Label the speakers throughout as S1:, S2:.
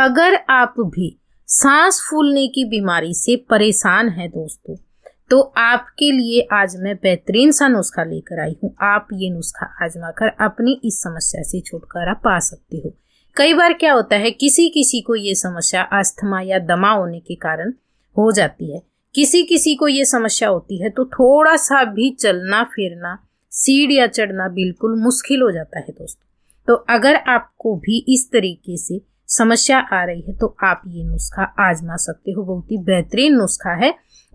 S1: अगर आप भी सांस फूलने की बीमारी से परेशान हैं दोस्तों तो आपके लिए आज मैं बेहतरीन सा नुस्खा लेकर आई हूँ आप ये नुस्खा आजमा कर अपनी इस समस्या से छुटकारा पा सकते हो कई बार क्या होता है किसी किसी को ये समस्या अस्थमा या दमा होने के कारण हो जाती है किसी किसी को ये समस्या होती है तो थोड़ा सा भी चलना फिरना सीढ़ या चढ़ना बिल्कुल मुश्किल हो जाता है दोस्तों तो अगर आपको भी इस तरीके से समस्या आ रही है तो आप ये नुस्खा आजमा सकते हो बहुत ही बेहतरीन नुस्खा है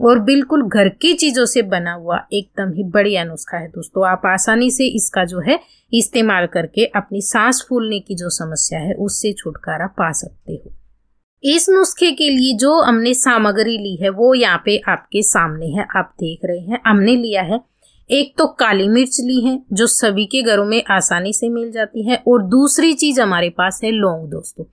S1: और बिल्कुल घर की चीज़ों से बना हुआ एकदम ही बढ़िया नुस्खा है दोस्तों आप आसानी से इसका जो है इस्तेमाल करके अपनी सांस फूलने की जो समस्या है उससे छुटकारा पा सकते हो इस नुस्खे के लिए जो हमने सामग्री ली है वो यहाँ पे आपके सामने है आप देख रहे हैं हमने लिया है एक तो काली मिर्च ली है जो सभी के घरों में आसानी से मिल जाती है और दूसरी चीज हमारे पास है लौंग दोस्तों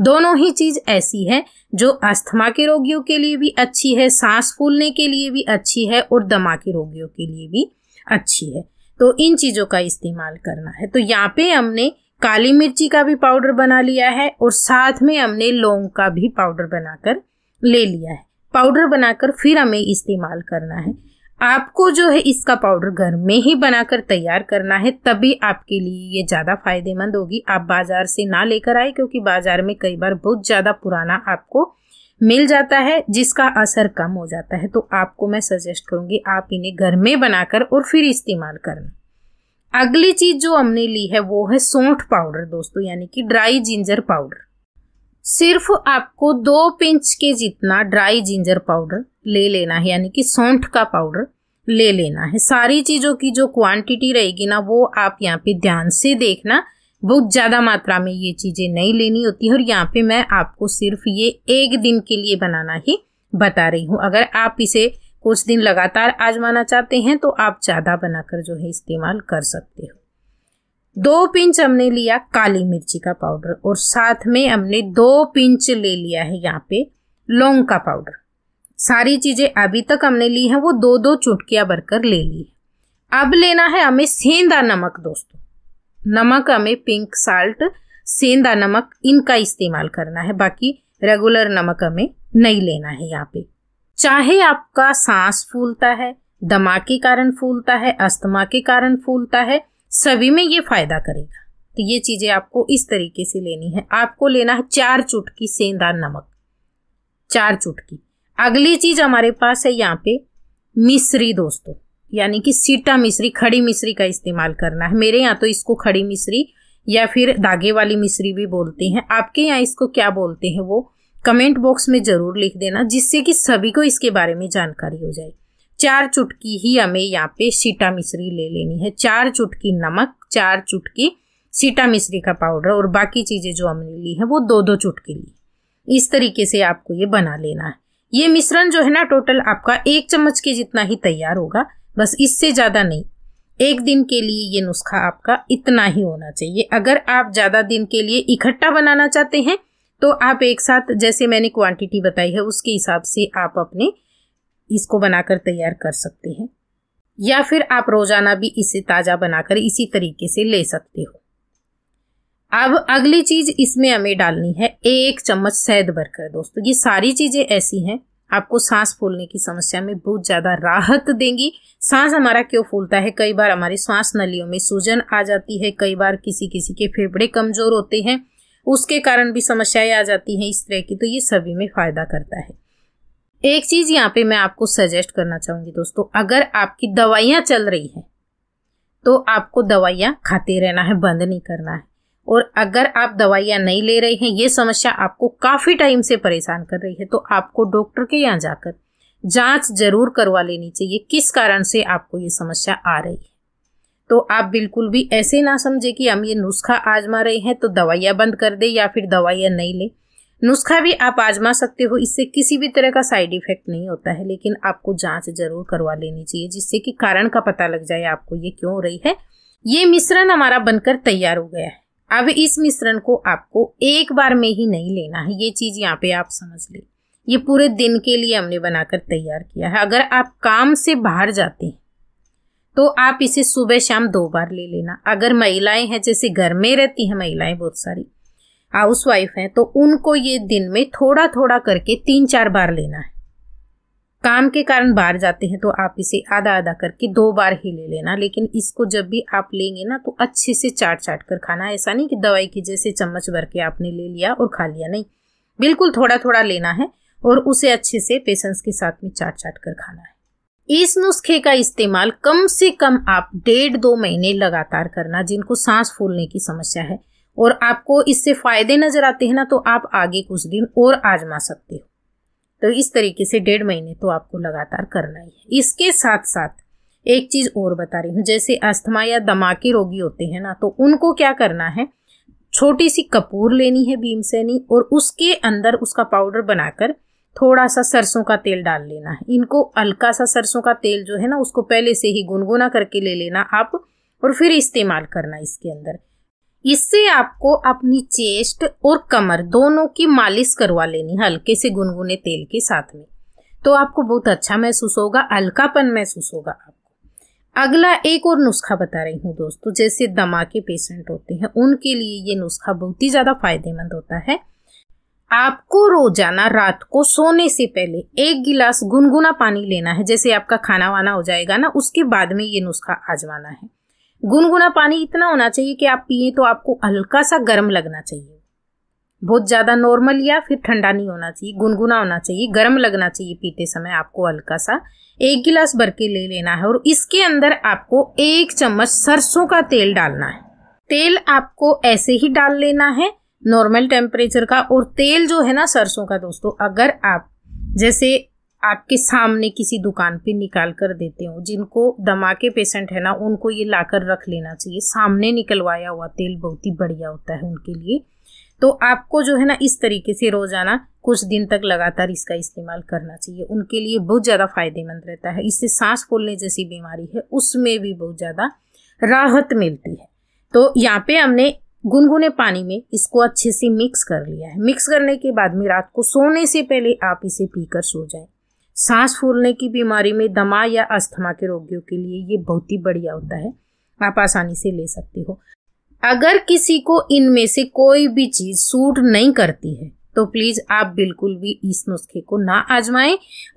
S1: दोनों ही चीज ऐसी है जो अस्थमा के रोगियों के लिए भी अच्छी है सांस फूलने के लिए भी अच्छी है और दमा के रोगियों के लिए भी अच्छी है तो इन चीज़ों का इस्तेमाल करना है तो यहाँ पे हमने काली मिर्ची का भी पाउडर बना लिया है और साथ में हमने लौंग का भी पाउडर बनाकर ले लिया है पाउडर बनाकर फिर हमें इस्तेमाल करना है आपको जो है इसका पाउडर घर में ही बनाकर तैयार करना है तभी आपके लिए ये ज़्यादा फायदेमंद होगी आप बाज़ार से ना लेकर आए क्योंकि बाज़ार में कई बार बहुत ज़्यादा पुराना आपको मिल जाता है जिसका असर कम हो जाता है तो आपको मैं सजेस्ट करूँगी आप इन्हें घर में बनाकर और फिर इस्तेमाल करना अगली चीज़ जो हमने ली है वो है सौंठ पाउडर दोस्तों यानी कि ड्राई जिंजर पाउडर सिर्फ आपको दो पिंच के जितना ड्राई जिंजर पाउडर ले लेना है यानी कि सौंठ का पाउडर ले लेना है सारी चीज़ों की जो क्वांटिटी रहेगी ना वो आप यहाँ पे ध्यान से देखना बहुत ज़्यादा मात्रा में ये चीज़ें नहीं लेनी होती है और यहाँ पे मैं आपको सिर्फ ये एक दिन के लिए बनाना ही बता रही हूँ अगर आप इसे कुछ दिन लगातार आजमाना चाहते हैं तो आप ज़्यादा बनाकर जो है इस्तेमाल कर सकते हो दो पिंच हमने लिया काली मिर्ची का पाउडर और साथ में हमने दो पिंच ले लिया है यहाँ पे लौंग का पाउडर सारी चीज़ें अभी तक हमने ली हैं वो दो दो चुटकियाँ भरकर ले ली है अब लेना है हमें सेंधा नमक दोस्तों नमक हमें पिंक साल्ट सेंधा नमक इनका इस्तेमाल करना है बाकी रेगुलर नमक हमें नहीं लेना है यहाँ पे चाहे आपका सांस फूलता है दमा के कारण फूलता है अस्थमा के कारण फूलता है सभी में ये फायदा करेगा तो ये चीज़ें आपको इस तरीके से लेनी है आपको लेना है चार चुटकी सेंधा नमक चार चुटकी अगली चीज़ हमारे पास है यहाँ पे मिश्री दोस्तों यानी कि सीटा मिश्री खड़ी मिश्री का इस्तेमाल करना है मेरे यहाँ तो इसको खड़ी मिश्री या फिर धागे वाली मिश्री भी बोलते हैं आपके यहाँ इसको क्या बोलते हैं वो कमेंट बॉक्स में ज़रूर लिख देना जिससे कि सभी को इसके बारे में जानकारी हो जाए चार चुटकी ही हमें यहाँ पे सीटा मिश्री ले लेनी है चार चुटकी नमक चार चुटकी सीटा मिश्री का पाउडर और बाकी चीज़ें जो हमने ली है वो दो दो चुटकी ली इस तरीके से आपको ये बना लेना है ये मिश्रण जो है ना टोटल आपका एक चम्मच के जितना ही तैयार होगा बस इससे ज़्यादा नहीं एक दिन के लिए ये नुस्खा आपका इतना ही होना चाहिए अगर आप ज़्यादा दिन के लिए इकट्ठा बनाना चाहते हैं तो आप एक साथ जैसे मैंने क्वांटिटी बताई है उसके हिसाब से आप अपने इसको बनाकर तैयार कर सकते हैं या फिर आप रोज़ाना भी इसे ताज़ा बनाकर इसी तरीके से ले सकते हो अब अगली चीज़ इसमें हमें डालनी है एक चम्मच शहद भरकर दोस्तों ये सारी चीज़ें ऐसी हैं आपको सांस फूलने की समस्या में बहुत ज़्यादा राहत देंगी सांस हमारा क्यों फूलता है कई बार हमारी सांस नलियों में सूजन आ जाती है कई बार किसी किसी के फेफड़े कमज़ोर होते हैं उसके कारण भी समस्याएं आ जाती हैं इस तरह की तो ये सभी में फ़ायदा करता है एक चीज़ यहाँ पे मैं आपको सजेस्ट करना चाहूँगी दोस्तों अगर आपकी दवाइयाँ चल रही हैं तो आपको दवाइयाँ खाते रहना है बंद नहीं करना है और अगर आप दवाइयाँ नहीं ले रहे हैं ये समस्या आपको काफ़ी टाइम से परेशान कर रही है तो आपको डॉक्टर के यहाँ जाकर जांच जरूर करवा लेनी चाहिए किस कारण से आपको ये समस्या आ रही है तो आप बिल्कुल भी ऐसे ना समझे कि हम ये नुस्खा आजमा रहे हैं तो दवाइयाँ बंद कर दे या फिर दवाइयाँ नहीं लें नुस्खा भी आप आजमा सकते हो इससे किसी भी तरह का साइड इफेक्ट नहीं होता है लेकिन आपको जांच जरूर करवा लेनी चाहिए जिससे कि कारण का पता लग जाए आपको ये क्यों हो रही है ये मिश्रण हमारा बनकर तैयार हो गया है अब इस मिश्रण को आपको एक बार में ही नहीं लेना है ये चीज़ यहाँ पे आप समझ ले ये पूरे दिन के लिए हमने बनाकर तैयार किया है अगर आप काम से बाहर जाते हैं तो आप इसे सुबह शाम दो बार ले लेना अगर महिलाएं हैं जैसे घर में रहती हैं महिलाएं बहुत सारी हाउस वाइफ हैं तो उनको ये दिन में थोड़ा थोड़ा करके तीन चार बार लेना है काम के कारण बाहर जाते हैं तो आप इसे आधा आधा करके दो बार ही ले लेना लेकिन इसको जब भी आप लेंगे ना तो अच्छे से चाट चाट कर खाना ऐसा नहीं कि दवाई की जैसे चम्मच भर के आपने ले लिया और खा लिया नहीं बिल्कुल थोड़ा थोड़ा लेना है और उसे अच्छे से पेशेंस के साथ में चाट चाट कर खाना है इस नुस्खे का इस्तेमाल कम से कम आप डेढ़ दो महीने लगातार करना जिनको सांस फूलने की समस्या है और आपको इससे फ़ायदे नज़र आते हैं ना तो आप आगे कुछ दिन और आजमा सकते हो तो इस तरीके से डेढ़ महीने तो आपको लगातार करना ही है इसके साथ साथ एक चीज़ और बता रही हूँ जैसे अस्थमा या दमा के रोगी होते हैं ना तो उनको क्या करना है छोटी सी कपूर लेनी है भीमसेनी और उसके अंदर उसका पाउडर बनाकर थोड़ा सा सरसों का तेल डाल लेना है इनको हल्का सा सरसों का तेल जो है ना उसको पहले से ही गुनगुना करके ले लेना आप और फिर इस्तेमाल करना इसके अंदर इससे आपको अपनी चेस्ट और कमर दोनों की मालिश करवा लेनी हल्के से गुनगुने तेल के साथ में तो आपको बहुत अच्छा महसूस होगा हल्कापन महसूस होगा आपको अगला एक और नुस्खा बता रही हूँ दोस्तों जैसे दमा के पेशेंट होते हैं उनके लिए ये नुस्खा बहुत ही ज़्यादा फायदेमंद होता है आपको रोजाना रात को सोने से पहले एक गिलास गुनगुना पानी लेना है जैसे आपका खाना वाना हो जाएगा ना उसके बाद में ये नुस्खा आजमाना है गुनगुना पानी इतना होना चाहिए कि आप पिए तो आपको हल्का सा गर्म लगना चाहिए बहुत ज़्यादा नॉर्मल या फिर ठंडा नहीं होना चाहिए गुनगुना होना चाहिए गर्म लगना चाहिए पीते समय आपको हल्का सा एक गिलास भर के ले लेना है और इसके अंदर आपको एक चम्मच सरसों का तेल डालना है तेल आपको ऐसे ही डाल लेना है नॉर्मल टेम्परेचर का और तेल जो है ना सरसों का दोस्तों अगर आप जैसे आपके सामने किसी दुकान पे निकाल कर देते हो जिनको दमा के पेशेंट है ना उनको ये लाकर रख लेना चाहिए सामने निकलवाया हुआ तेल बहुत ही बढ़िया होता है उनके लिए तो आपको जो है ना इस तरीके से रोज़ाना कुछ दिन तक लगातार इसका इस्तेमाल करना चाहिए उनके लिए बहुत ज़्यादा फायदेमंद रहता है इससे सांस फूलने जैसी बीमारी है उसमें भी बहुत ज़्यादा राहत मिलती है तो यहाँ पे हमने गुनगुने पानी में इसको अच्छे से मिक्स कर लिया है मिक्स करने के बाद में रात को सोने से पहले आप इसे पीकर सो जाएं सांस फूलने की बीमारी में दमा या अस्थमा के रोगियों के लिए ये बहुत ही बढ़िया होता है आप आसानी से ले सकते हो अगर किसी को इनमें से कोई भी चीज़ सूट नहीं करती है तो प्लीज़ आप बिल्कुल भी इस नुस्खे को ना आजमाएं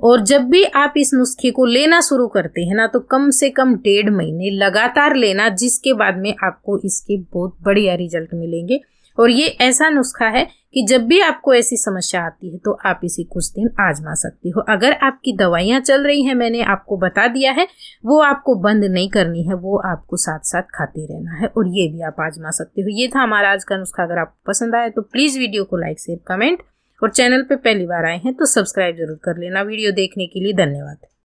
S1: और जब भी आप इस नुस्खे को लेना शुरू करते हैं ना तो कम से कम डेढ़ महीने लगातार लेना जिसके बाद में आपको इसके बहुत बढ़िया रिजल्ट मिलेंगे और ये ऐसा नुस्खा है कि जब भी आपको ऐसी समस्या आती है तो आप इसे कुछ दिन आजमा सकती हो अगर आपकी दवाइयाँ चल रही हैं मैंने आपको बता दिया है वो आपको बंद नहीं करनी है वो आपको साथ साथ खाते रहना है और ये भी आप आजमा सकते हो ये था हमारा आज का नुस्खा अगर आपको पसंद आया तो प्लीज़ वीडियो को लाइक शेयर कमेंट और चैनल पर पहली बार आए हैं तो सब्सक्राइब जरूर कर लेना वीडियो देखने के लिए धन्यवाद